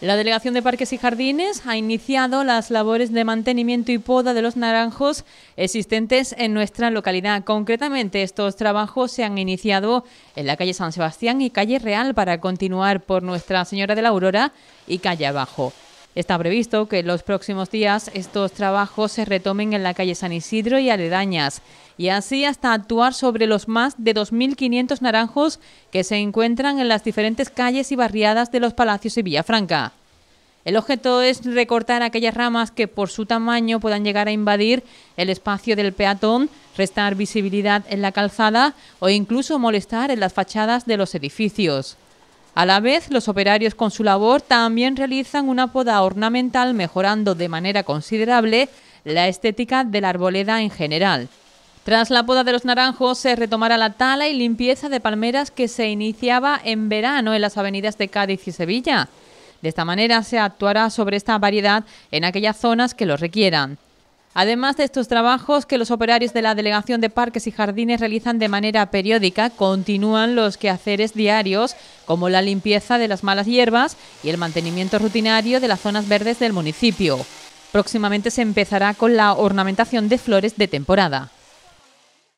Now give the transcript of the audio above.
La Delegación de Parques y Jardines ha iniciado las labores de mantenimiento y poda de los naranjos existentes en nuestra localidad. Concretamente, estos trabajos se han iniciado en la calle San Sebastián y calle Real para continuar por Nuestra Señora de la Aurora y calle Abajo. Está previsto que en los próximos días estos trabajos se retomen en la calle San Isidro y aledañas, y así hasta actuar sobre los más de 2.500 naranjos que se encuentran en las diferentes calles y barriadas de los palacios y Villafranca. El objeto es recortar aquellas ramas que por su tamaño puedan llegar a invadir el espacio del peatón, restar visibilidad en la calzada o incluso molestar en las fachadas de los edificios. A la vez, los operarios con su labor también realizan una poda ornamental mejorando de manera considerable la estética de la arboleda en general. Tras la poda de los naranjos se retomará la tala y limpieza de palmeras que se iniciaba en verano en las avenidas de Cádiz y Sevilla. De esta manera se actuará sobre esta variedad en aquellas zonas que lo requieran. Además de estos trabajos que los operarios de la Delegación de Parques y Jardines realizan de manera periódica, continúan los quehaceres diarios, como la limpieza de las malas hierbas y el mantenimiento rutinario de las zonas verdes del municipio. Próximamente se empezará con la ornamentación de flores de temporada.